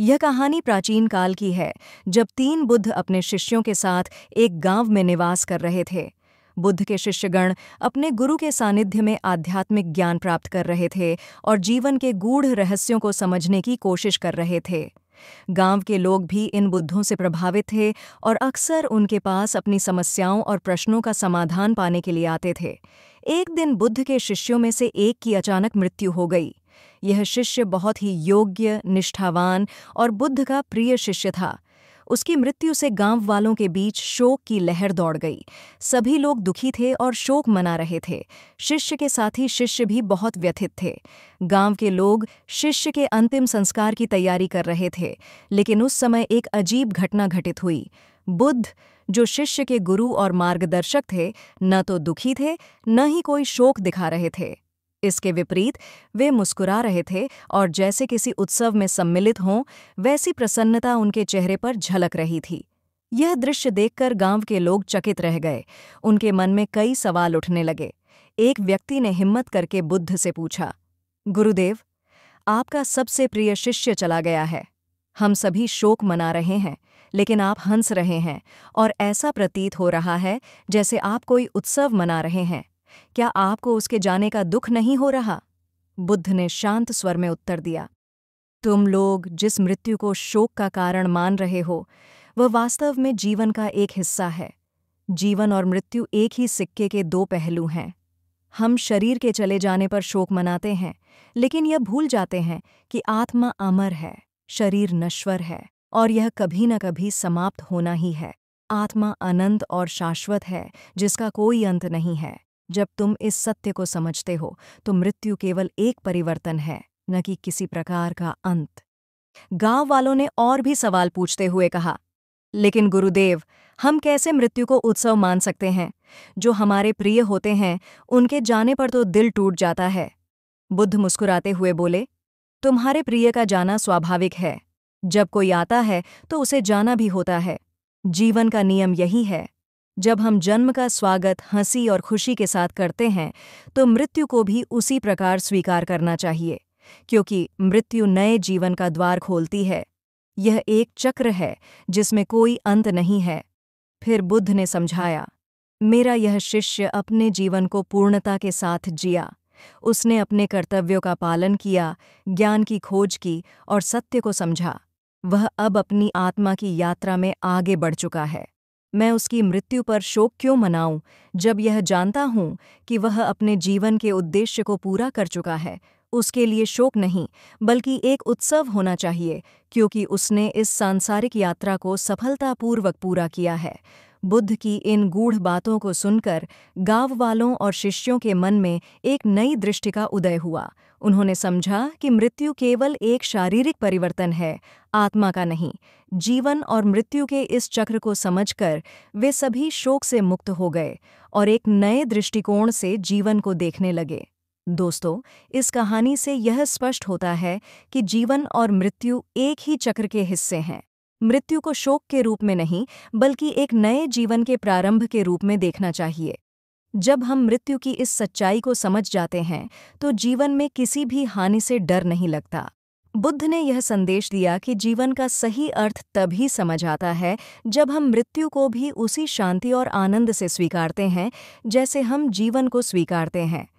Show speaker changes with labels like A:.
A: यह कहानी प्राचीन काल की है जब तीन बुद्ध अपने शिष्यों के साथ एक गांव में निवास कर रहे थे बुद्ध के शिष्यगण अपने गुरु के सानिध्य में आध्यात्मिक ज्ञान प्राप्त कर रहे थे और जीवन के गूढ़ रहस्यों को समझने की कोशिश कर रहे थे गांव के लोग भी इन बुद्धों से प्रभावित थे और अक्सर उनके पास अपनी समस्याओं और प्रश्नों का समाधान पाने के लिए आते थे एक दिन बुद्ध के शिष्यों में से एक की अचानक मृत्यु हो गई यह शिष्य बहुत ही योग्य निष्ठावान और बुद्ध का प्रिय शिष्य था उसकी मृत्यु से गांव वालों के बीच शोक की लहर दौड़ गई सभी लोग दुखी थे और शोक मना रहे थे शिष्य के साथ ही शिष्य भी बहुत व्यथित थे गांव के लोग शिष्य के अंतिम संस्कार की तैयारी कर रहे थे लेकिन उस समय एक अजीब घटना घटित हुई बुद्ध जो शिष्य के गुरु और मार्गदर्शक थे न तो दुखी थे न ही कोई शोक दिखा रहे थे इसके विपरीत वे मुस्कुरा रहे थे और जैसे किसी उत्सव में सम्मिलित हों वैसी प्रसन्नता उनके चेहरे पर झलक रही थी यह दृश्य देखकर गांव के लोग चकित रह गए उनके मन में कई सवाल उठने लगे एक व्यक्ति ने हिम्मत करके बुद्ध से पूछा गुरुदेव आपका सबसे प्रिय शिष्य चला गया है हम सभी शोक मना रहे हैं लेकिन आप हंस रहे हैं और ऐसा प्रतीत हो रहा है जैसे आप कोई उत्सव मना रहे हैं क्या आपको उसके जाने का दुख नहीं हो रहा बुद्ध ने शांत स्वर में उत्तर दिया तुम लोग जिस मृत्यु को शोक का कारण मान रहे हो वह वास्तव में जीवन का एक हिस्सा है जीवन और मृत्यु एक ही सिक्के के दो पहलू हैं हम शरीर के चले जाने पर शोक मनाते हैं लेकिन यह भूल जाते हैं कि आत्मा अमर है शरीर नश्वर है और यह कभी न कभी समाप्त होना ही है आत्मा अनंत और शाश्वत है जिसका कोई अंत नहीं है जब तुम इस सत्य को समझते हो तो मृत्यु केवल एक परिवर्तन है न कि किसी प्रकार का अंत गांव वालों ने और भी सवाल पूछते हुए कहा लेकिन गुरुदेव हम कैसे मृत्यु को उत्सव मान सकते हैं जो हमारे प्रिय होते हैं उनके जाने पर तो दिल टूट जाता है बुद्ध मुस्कुराते हुए बोले तुम्हारे प्रिय का जाना स्वाभाविक है जब कोई आता है तो उसे जाना भी होता है जीवन का नियम यही है जब हम जन्म का स्वागत हंसी और खुशी के साथ करते हैं तो मृत्यु को भी उसी प्रकार स्वीकार करना चाहिए क्योंकि मृत्यु नए जीवन का द्वार खोलती है यह एक चक्र है जिसमें कोई अंत नहीं है फिर बुद्ध ने समझाया मेरा यह शिष्य अपने जीवन को पूर्णता के साथ जिया उसने अपने कर्तव्यों का पालन किया ज्ञान की खोज की और सत्य को समझा वह अब अपनी आत्मा की यात्रा में आगे बढ़ चुका है मैं उसकी मृत्यु पर शोक क्यों मनाऊं जब यह जानता हूं कि वह अपने जीवन के उद्देश्य को पूरा कर चुका है उसके लिए शोक नहीं बल्कि एक उत्सव होना चाहिए क्योंकि उसने इस सांसारिक यात्रा को सफलतापूर्वक पूरा किया है बुद्ध की इन गूढ़ बातों को सुनकर गांव वालों और शिष्यों के मन में एक नई दृष्टि का उदय हुआ उन्होंने समझा कि मृत्यु केवल एक शारीरिक परिवर्तन है आत्मा का नहीं जीवन और मृत्यु के इस चक्र को समझकर वे सभी शोक से मुक्त हो गए और एक नए दृष्टिकोण से जीवन को देखने लगे दोस्तों इस कहानी से यह स्पष्ट होता है कि जीवन और मृत्यु एक ही चक्र के हिस्से हैं मृत्यु को शोक के रूप में नहीं बल्कि एक नए जीवन के प्रारंभ के रूप में देखना चाहिए जब हम मृत्यु की इस सच्चाई को समझ जाते हैं तो जीवन में किसी भी हानि से डर नहीं लगता बुद्ध ने यह संदेश दिया कि जीवन का सही अर्थ तभी समझ आता है जब हम मृत्यु को भी उसी शांति और आनंद से स्वीकारते हैं जैसे हम जीवन को स्वीकारते हैं